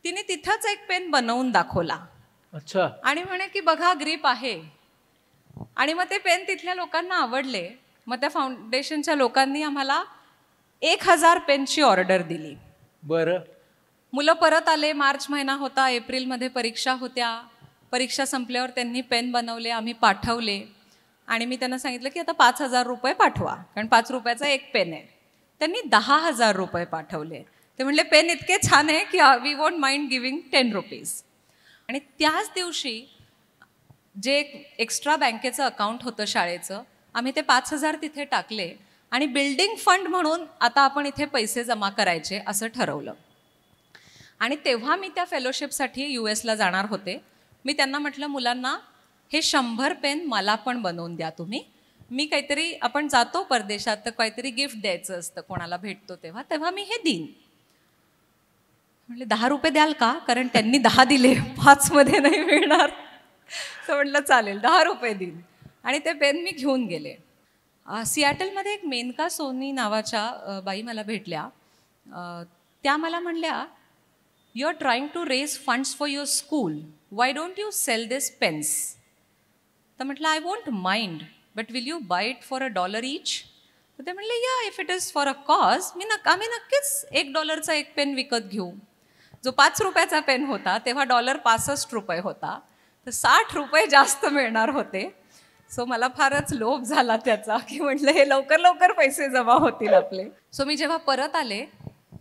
तिने तिथंच एक पेन बनवून दाखवला अच्छा आणि म्हणे की बघा ग्रीप आहे आणि मग ते पेन तिथल्या लोकांना आवडले मग त्या फाउंडेशनच्या लोकांनी आम्हाला एक हजार पेनची ऑर्डर दिली बरं मुलं परत आले मार्च महिना होता एप्रिलमध्ये परीक्षा होत्या परीक्षा संपल्यावर त्यांनी पेन बनवले आम्ही पाठवले आणि मी त्यांना सांगितलं की आता पाच हजार रुपये पाठवा कारण पाच रुपयाचा एक पेन आहे त्यांनी दहा हजार रुपये पाठवले ते म्हणले पेन इतके छान आहे की we won't mind giving ten rupees आणि त्याच दिवशी जे एक्स्ट्रा बँकेचं अकाउंट होतं शाळेचं आम्ही ते पाच हजार तिथे टाकले आणि बिल्डिंग फंड म्हणून आता आपण इथे पैसे जमा करायचे असं ठरवलं आणि तेव्हा मी त्या फेलोशिपसाठी यू एसला जाणार होते मी त्यांना म्हटलं मुलांना हे शंभर पेन मला पण बनवून द्या तुम्ही मी काहीतरी आपण जातो परदेशात तर काहीतरी गिफ्ट द्यायचं असतं कोणाला भेटतो तेव्हा तेव्हा मी हे देईन म्हणले दहा रुपये द्याल का कारण त्यांनी दहा दिले पाचमध्ये नाही मिळणार तर म्हटलं चालेल दहा रुपये देईन आणि ते पेन मी घेऊन गेले सियाटलमध्ये एक मेनका सोनी नावाच्या बाई मला भेटल्या त्या मला म्हणल्या you are trying to raise funds for your school why don't you sell this pens तर म्हटलं I won't mind but will you buy it for a dollar each तर ते म्हणले yeah if it is for a cause मी नक आम्ही नक्कीच एक डॉलरचा एक पेन विकत घेऊ जो पाच रुपयाचा पेन होता तेव्हा डॉलर पासष्ट रुपये होता तर साठ रुपये जास्त मिळणार होते सो मला फारच लोभ झाला त्याचा की म्हटलं हे लवकर लवकर पैसे जमा होतील आपले सो मी जेव्हा परत आले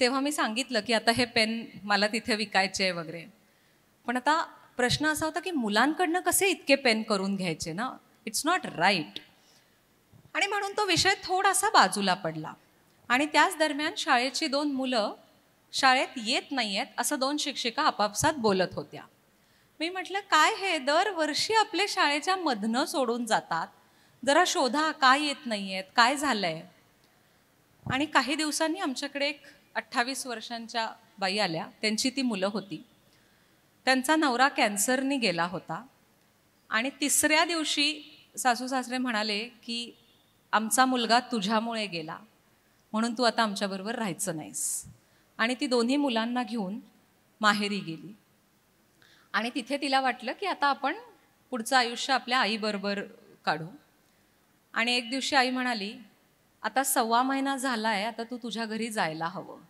तेव्हा मी सांगितलं की आता हे पेन मला तिथे विकायचे आहे वगैरे पण आता प्रश्न असा होता की मुलांकडनं कसे इतके पेन करून घ्यायचे ना इट्स नॉट राईट आणि म्हणून तो विषय थोडासा बाजूला पडला आणि त्याच दरम्यान शाळेची दोन मुलं शाळेत येत नाही आहेत असं दोन शिक्षिका आपापसात बोलत होत्या मी म्हटलं काय हे दरवर्षी आपले शाळेच्या मधनं सोडून जातात जरा शोधा काय येत नाही आहेत काय झालं आहे आणि काही दिवसांनी आमच्याकडे एक अठ्ठावीस वर्षांच्या बाई आल्या त्यांची ती मुलं होती त्यांचा नवरा कॅन्सरनी गेला होता आणि तिसऱ्या दिवशी सासू सासरे म्हणाले की आमचा मुलगा तुझ्यामुळे गेला म्हणून तू आता आमच्याबरोबर राहायचं नाहीस आणि ती दोन्ही मुलांना घेऊन माहेरी गेली आणि तिथे तिला वाटलं की आता आपण पुढचं आयुष्य आपल्या आईबरोबर काढू आणि एक दिवशी आई म्हणाली आता सव्वा महिना झाला आहे आता तू तुझ्या घरी जायला हवं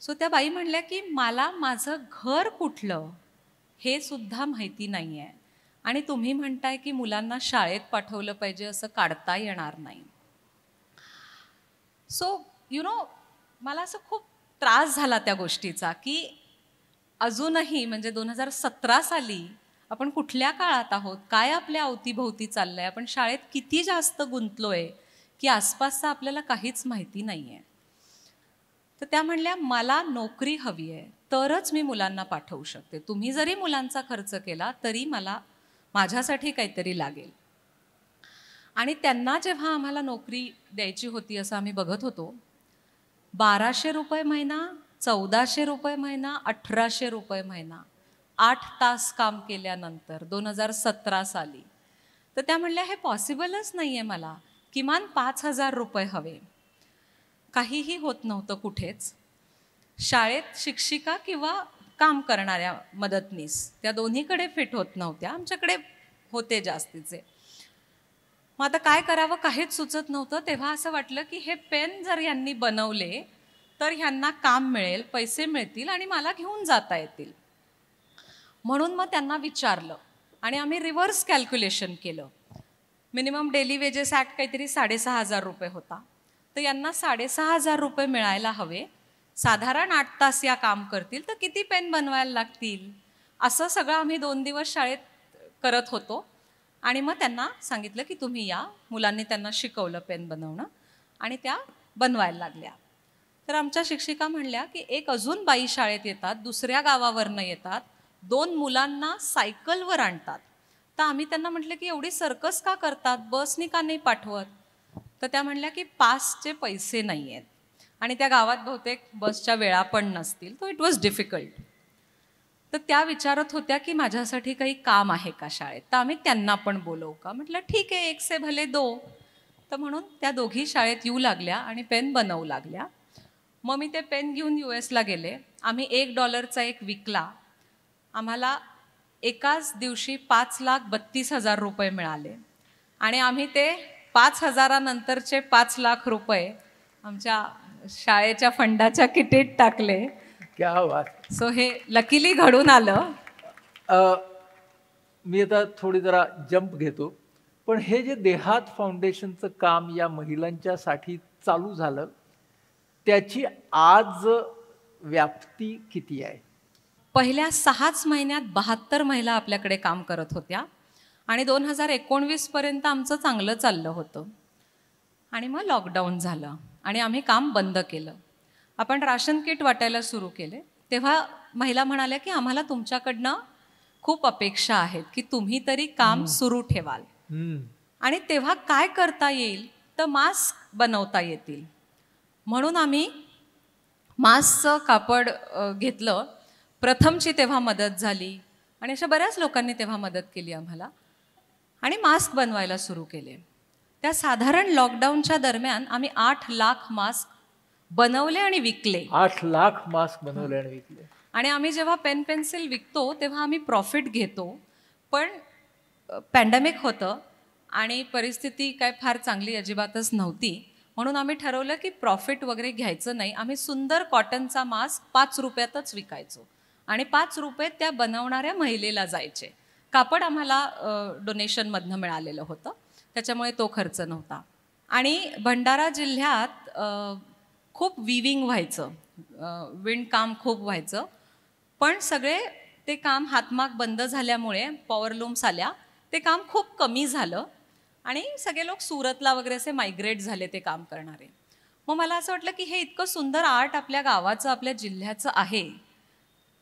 सो त्या बाई म्हणल्या की मला माझं घर कुठलं हे सुद्धा माहिती नाही आहे आणि तुम्ही म्हणताय की मुलांना शाळेत पाठवलं पाहिजे असं काढता येणार नाही सो यु नो मला असं खूप त्रास झाला त्या गोष्टीचा की अजूनही म्हणजे दोन हजार सतरा साली आपण कुठल्या काळात आहोत काय आपल्या अवतीभोवती चाललं आहे आपण शाळेत किती जास्त गुंतलो आहे की आसपासचा आपल्याला काहीच माहिती नाही आहे तर त्या म्हणल्या मला नोकरी हवी आहे तरच मी मुलांना पाठवू शकते तुम्ही जरी मुलांचा खर्च केला तरी मला माझ्यासाठी काहीतरी लागेल आणि त्यांना जेव्हा आम्हाला नोकरी द्यायची होती असं आम्ही बघत होतो बाराशे रुपये महिना चौदाशे रुपये महिना अठराशे रुपये महिना आठ तास काम केल्यानंतर दोन हजार सतरा साली तर त्या म्हणल्या हे पॉसिबलच नाही आहे मला किमान पाच हजार रुपये हवे काहीही होत नव्हतं कुठेच शाळेत शिक्षिका किंवा काम करणाऱ्या मदतनीस त्या दोन्हीकडे फिट होत नव्हत्या आमच्याकडे होते जास्तीचे मग आता काय करावं काहीच सुचत नव्हतं तेव्हा असं वाटलं की हे पेन जर यांनी बनवले तर ह्यांना काम मिळेल पैसे मिळतील आणि मला घेऊन जाता येतील म्हणून मग त्यांना विचारलं आणि आम्ही रिव्हर्स कॅल्क्युलेशन केलं मिनिमम डेली वेजेस ॲक्ट काहीतरी साडेसहा हजार रुपये होता तर यांना साडेसहा हजार रुपये मिळायला हवे साधारण आठ तास या काम करतील तर किती पेन बनवायला लागतील असं सगळं आम्ही दोन दिवस शाळेत करत होतो आणि मग त्यांना सांगितलं की तुम्ही या मुलांनी त्यांना शिकवलं पेन बनवणं आणि त्या बनवायला लागल्या तर आमच्या शिक्षिका म्हणल्या की एक अजून बाई शाळेत येतात दुसऱ्या गावावरनं येतात दोन मुलांना सायकलवर आणतात तर आम्ही त्यांना म्हटलं की एवढी सर्कस का करतात बसनी का नाही पाठवत तर त्या म्हणल्या की पासचे पैसे नाही आहेत आणि त्या गावात बहुतेक बसच्या वेळा पण नसतील तो इट वॉज डिफिकल्ट तर त्या विचारत होत्या की माझ्यासाठी काही काम आहे का शाळेत तर आम्ही त्यांना पण बोलवू का म्हटलं ठीक आहे एक से भले दो तर म्हणून त्या दोघी शाळेत येऊ लागल्या आणि पेन बनवू लागल्या मग मी ते पेन घेऊन यू एसला गेले आम्ही एक डॉलरचा एक विकला आम्हाला एकाच दिवशी पाच लाख बत्तीस हजार रुपये मिळाले आणि आम्ही ते पाच हजारानंतरचे पाच लाख रुपये आमच्या शाळेच्या फंडाच्या किटीत टाकले क्या बात सो हे लकीली घडून आलं मी आता थोडी जरा जंप घेतो पण हे जे देहात फाउंडेशनचं काम या महिलांच्यासाठी चालू झालं त्याची आज व्याप्ती किती आहे पहिल्या सहाच महिन्यात बहात्तर महिला आपल्याकडे काम करत होत्या आणि दोन हजार एकोणवीसपर्यंत आमचं चांगलं चाललं होतं आणि मग लॉकडाऊन झालं आणि आम्ही काम बंद केलं आपण राशन किट वाटायला सुरू केले तेव्हा महिला म्हणाल्या की आम्हाला तुमच्याकडनं खूप अपेक्षा आहेत की तुम्ही तरी काम सुरू ठेवाल आणि तेव्हा काय करता येईल तर मास्क बनवता येतील म्हणून आम्ही मास्कचं कापड घेतलं प्रथमची तेव्हा मदत झाली आणि अशा बऱ्याच लोकांनी तेव्हा मदत केली आम्हाला आणि मास्क बनवायला सुरू केले त्या साधारण लॉकडाऊनच्या दरम्यान आम्ही आठ लाख मास्क बनवले आणि विकले आठ लाख मास्क बनवले आणि विकले आणि आम्ही जेव्हा पेन पेन्सिल विकतो तेव्हा आम्ही प्रॉफिट घेतो पण पॅन्डेमिक होतं आणि परिस्थिती काय फार चांगली अजिबातच नव्हती म्हणून आम्ही ठरवलं की प्रॉफिट वगैरे घ्यायचं नाही आम्ही सुंदर कॉटनचा मास्क पाच रुपयातच विकायचो आणि पाच रुपये त्या बनवणाऱ्या महिलेला जायचे कापड आम्हाला डोनेशनमधनं मिळालेलं होतं त्याच्यामुळे तो खर्च नव्हता आणि भंडारा जिल्ह्यात खूप विविंग व्हायचं विणकाम खूप व्हायचं पण सगळे ते काम हातमाग बंद झाल्यामुळे पॉवरलूम्स आल्या ते काम खूप कमी झालं आणि सगळे लोक सुरतला वगैरे असे मायग्रेट झाले ते काम करणारे मग मला असं वाटलं की हे इतकं सुंदर आर्ट आपल्या गावाचं आपल्या जिल्ह्याचं आहे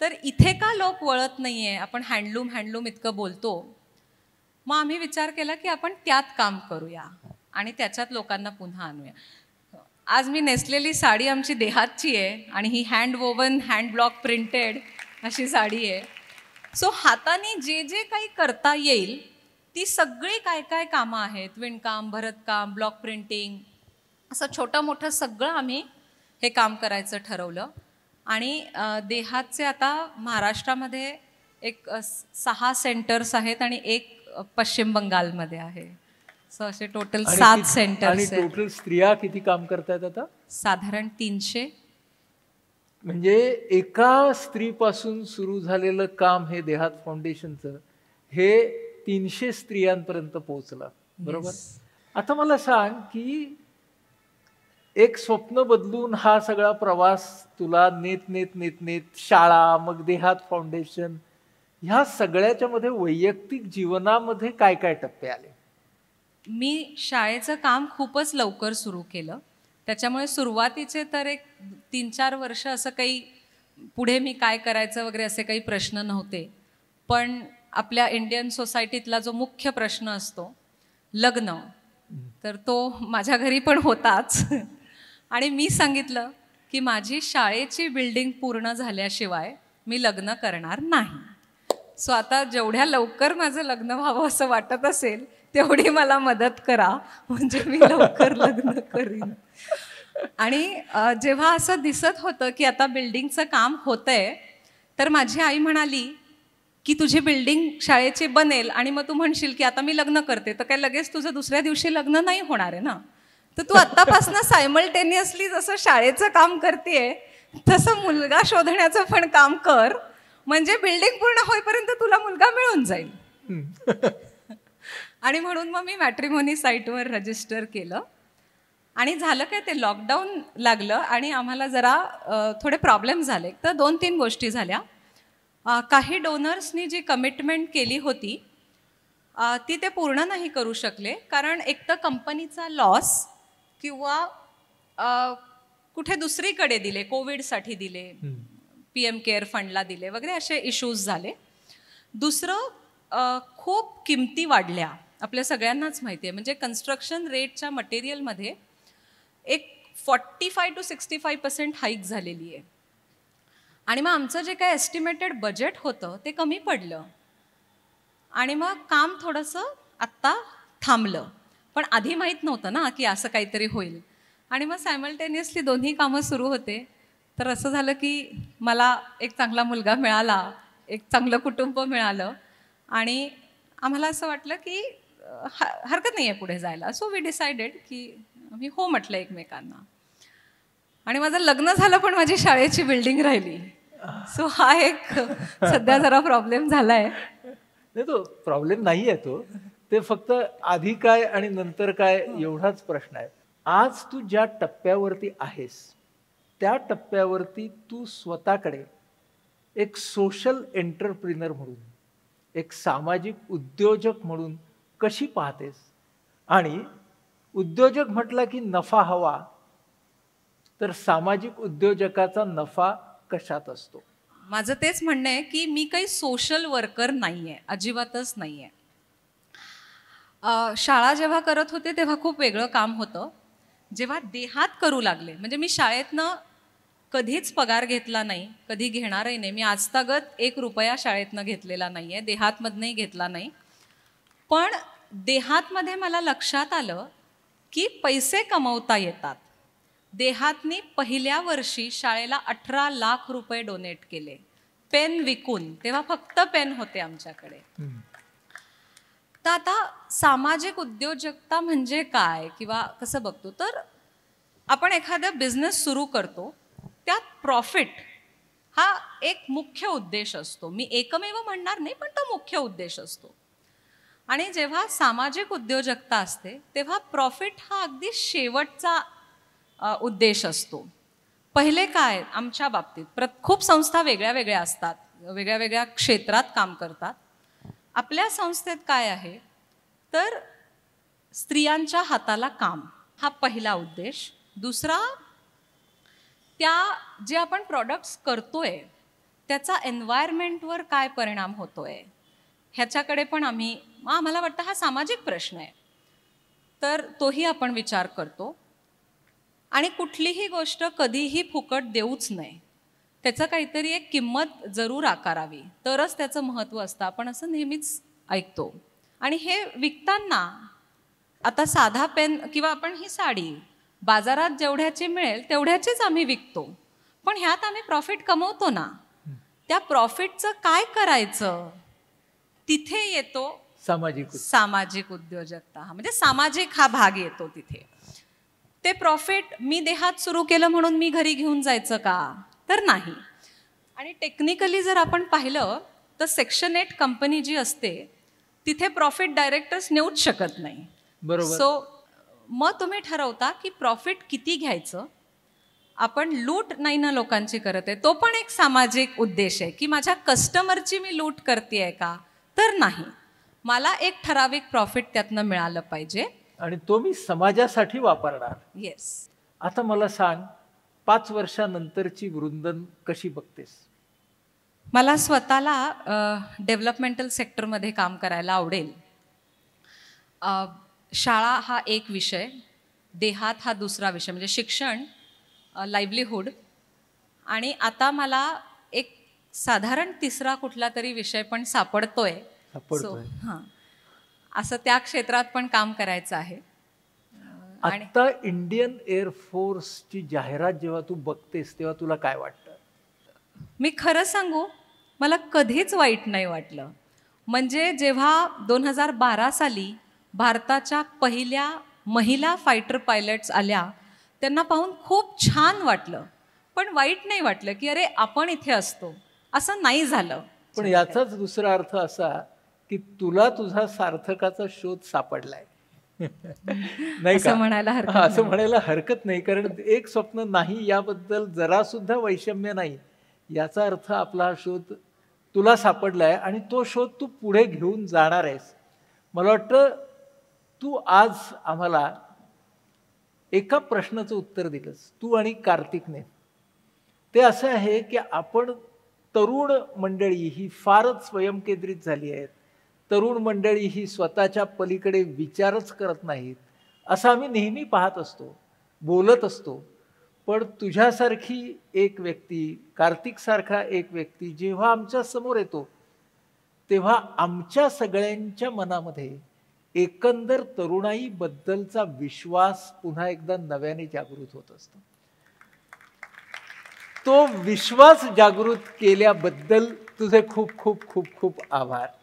तर इथे का लोक वळत नाही आहे आपण हँडलूम हँडलूम इतकं बोलतो मग आम्ही विचार केला की आपण त्यात काम करूया आणि त्याच्यात लोकांना पुन्हा आणूया आज मी नेसलेली साडी आमची देहातची आहे आणि ही hand woven hand block printed अशी साडी आहे सो हाताने जे जे काही करता येईल ती सगळी काय काय कामं आहेत विणकाम भरतकाम ब्लॉक प्रिंटिंग असं छोटं मोठं सगळं आम्ही हे काम करायचं ठरवलं आणि देहातचे आता महाराष्ट्रामध्ये एक सहा सेंटर्स आहेत आणि एक पश्चिम बंगालमध्ये आहे सो असे टोटल सात सेंटर आणि टोटल स्त्रिया किती काम करतात आता साधारण तीनशे म्हणजे एका स्त्रीपासून सुरू झालेलं काम हे देहात फाउंडेशनचं हे तीनशे स्त्रियांपर्यंत पोहोचलं बरोबर आता मला सांग की एक स्वप्न बदलून हा सगळा प्रवास तुला नेत नेत नेत नेत शाळा मग देहात फाउंडेशन ह्या सगळ्याच्या मध्ये वैयक्तिक जीवनामध्ये काय काय टप्पे आले मी शाळेचं काम खूपच लवकर सुरू केलं त्याच्यामुळे सुरुवातीचे तर एक तीन चार वर्ष असं काही पुढे मी काय करायचं वगैरे असे काही प्रश्न नव्हते पण आपल्या इंडियन सोसायटीतला जो मुख्य प्रश्न असतो लग्न तर तो माझ्या घरी पण होताच आणि मी सांगितलं की माझी शाळेची बिल्डिंग पूर्ण झाल्याशिवाय मी लग्न करणार नाही सो आता जेवढ्या लवकर माझं लग्न व्हावं असं वाटत असेल तेवढी मला मदत करा म्हणजे मी लवकर *laughs* लग्न करीन आणि जेव्हा असं दिसत होतं की आता बिल्डिंगचं काम आहे तर माझी आई म्हणाली की तुझी बिल्डिंग शाळेची बनेल आणि मग तू म्हणशील की आता मी लग्न करते तर काय लगेच तुझं दुसऱ्या दिवशी लग्न नाही होणार आहे ना तर तू आत्तापासनं सायमल्टेनियसली जसं शाळेचं काम करतेय तसं मुलगा शोधण्याचं पण काम कर म्हणजे बिल्डिंग पूर्ण होईपर्यंत तुला मुलगा मिळून जाईल *laughs* आणि म्हणून मग मी मॅट्रिमोनी साईटवर रजिस्टर केलं आणि झालं काय ते लॉकडाऊन लागलं आणि आम्हाला जरा थोडे प्रॉब्लेम झाले तर दोन तीन गोष्टी झाल्या काही डोनर्सनी जी कमिटमेंट केली होती ती ते पूर्ण नाही करू शकले कारण एक तर कंपनीचा लॉस किंवा कुठे दुसरीकडे दिले कोविडसाठी दिले पी एम केअर फंडला दिले वगैरे असे इश्यूज झाले दुसरं खूप किमती वाढल्या आपल्या सगळ्यांनाच माहिती आहे म्हणजे कन्स्ट्रक्शन रेटच्या मटेरियलमध्ये एक forty five to sixty five percent hike झालेली आहे आणि मग आमचं जे काय एस्टिमेटेड बजेट होतं ते कमी पडलं आणि मग काम थोडंसं आत्ता थांबलं पण आधी माहीत नव्हतं ना की असं काहीतरी होईल आणि मग सायमल्टेनियसली दोन्ही कामं सुरू होते तर असं झालं की मला एक चांगला मुलगा मिळाला एक चांगलं कुटुंब मिळालं आणि आम्हाला असं वाटलं की हरकत नाही आहे पुढे जायला सो वी डिसाइडेड की आम्ही हो म्हटलं एकमेकांना आणि माझं लग्न झालं पण माझी शाळेची बिल्डिंग राहिली सो हा एक सध्या जरा प्रॉब्लेम झाला आहे नाही तो प्रॉब्लेम नाही आहे तो ते फक्त आधी काय आणि नंतर काय एवढाच प्रश्न आहे आज तू ज्या टप्प्यावरती आहेस त्या टप्प्यावरती तू स्वतःकडे एक सोशल एंटरप्रिनर म्हणून एक सामाजिक उद्योजक म्हणून कशी पाहतेस आणि उद्योजक म्हटला की नफा हवा तर सामाजिक उद्योजकाचा नफा कशात असतो माझं तेच म्हणणं आहे की मी काही सोशल वर्कर नाही आहे अजिबातच नाही आहे शाळा जेव्हा करत होते तेव्हा खूप वेगळं काम होतं जेव्हा देहात करू लागले म्हणजे मी शाळेतनं कधीच पगार घेतला नाही कधी घेणारही नाही मी आजतागत एक रुपया शाळेतनं घेतलेला नाही आहे देहातमधनंही घेतला नाही पण देहातमध्ये मला लक्षात आलं की पैसे कमवता येतात देहातनी पहिल्या वर्षी शाळेला अठरा लाख रुपये डोनेट केले पेन विकून तेव्हा फक्त पेन होते आमच्याकडे तर आता सामाजिक उद्योजकता म्हणजे काय किंवा कसं बघतो तर आपण एखादा बिझनेस सुरू करतो त्यात प्रॉफिट हा एक मुख्य उद्देश असतो मी एकमेव म्हणणार नाही पण तो मुख्य उद्देश असतो आणि जेव्हा सामाजिक उद्योजकता असते तेव्हा प्रॉफिट हा अगदी शेवटचा उद्देश असतो पहिले काय आमच्या बाबतीत प्र खूप संस्था वेगळ्या वेगळ्या असतात वेगळ्या वेगळ्या क्षेत्रात काम करतात आपल्या संस्थेत काय आहे तर स्त्रियांच्या हाताला काम हा पहिला उद्देश दुसरा त्या जे आपण प्रॉडक्ट्स करतो आहे त्याचा एन्व्हायरमेंटवर काय परिणाम होतो आहे ह्याच्याकडे पण आम्ही आम्हाला वाटतं हा सामाजिक प्रश्न आहे तर तोही आपण विचार करतो आणि कुठलीही गोष्ट कधीही फुकट देऊच नये त्याचं काहीतरी एक किंमत जरूर आकारावी तरच त्याचं महत्त्व असतं आपण असं नेहमीच ऐकतो आणि हे विकताना आता साधा पेन किंवा आपण ही साडी बाजारात जेवढ्याची मिळेल तेवढ्याचीच आम्ही विकतो पण ह्यात आम्ही प्रॉफिट कमवतो ना त्या प्रॉफिटचं काय करायचं तिथे येतो सामाजिक सामाजिक उद्योजकता हा म्हणजे सामाजिक हा भाग येतो तिथे ते प्रॉफिट मी देहात सुरू केलं म्हणून मी घरी घेऊन जायचं का तर नाही आणि टेक्निकली जर आपण पाहिलं तर सेक्शन एट कंपनी जी असते तिथे प्रॉफिट डायरेक्टर्स नेऊच शकत नाही बरोबर सो मग तुम्ही ठरवता की प्रॉफिट किती घ्यायचं आपण लूट नाही ना लोकांची करत आहे तो पण एक सामाजिक उद्देश आहे की माझ्या कस्टमरची मी लूट करते आहे का तर नाही मला एक ठराविक प्रॉफिट त्यातनं मिळालं पाहिजे आणि तो मी समाजासाठी वापरणार येस आता मला सांग पाच वर्षानंतरची वृंदन कशी बघतेस मला स्वतःला डेव्हलपमेंटल सेक्टरमध्ये काम करायला आवडेल शाळा हा एक विषय देहात हा दुसरा विषय म्हणजे शिक्षण लाईव्हलीहूड आणि आता मला एक साधारण तिसरा कुठला तरी विषय पण सापडतोय सापडतोय हां असं त्या क्षेत्रात पण काम करायचं आहे आता इंडियन एअरफोर्सची जाहिरात जेव्हा तू बघतेस तेव्हा तुला काय वाटतं मी खरं सांगू मला कधीच वाईट नाही वाटलं म्हणजे जेव्हा दोन हजार बारा साली भारताच्या पहिल्या महिला फायटर पायलट्स आल्या त्यांना पाहून खूप छान वाटलं पण वाईट नाही वाटलं की अरे आपण इथे असतो असं नाही झालं पण याचाच दुसरा अर्थ असा की तुला तुझा सार्थकाचा शोध सापडलाय *laughs* नाही असं म्हणायला हरकत असं म्हणायला हरकत नाही कारण एक स्वप्न नाही याबद्दल जरा सुद्धा वैषम्य नाही याचा अर्थ आपला हा शोध तुला सापडलाय आणि तो शोध तू पुढे घेऊन जाणार आहेस मला वाटतं तू आज आम्हाला एका प्रश्नाचं उत्तर दिलंस तू आणि कार्तिकने ते असं आहे की आपण तरुण मंडळी ही फारच स्वयंकेंद्रित झाली आहेत तरुण मंडळी ही स्वतःच्या पलीकडे विचारच करत नाहीत असं आम्ही नेहमी पाहत असतो बोलत असतो पण तुझ्यासारखी एक व्यक्ती कार्तिकसारखा एक व्यक्ती जेव्हा आमच्या समोर येतो तेव्हा आमच्या सगळ्यांच्या मनामध्ये एकंदर तरुणाई बद्दलचा विश्वास पुन्हा एकदा नव्याने जागृत होत असतो तो विश्वास जागृत केल्याबद्दल तुझे खूप खूप खूप खूप आभार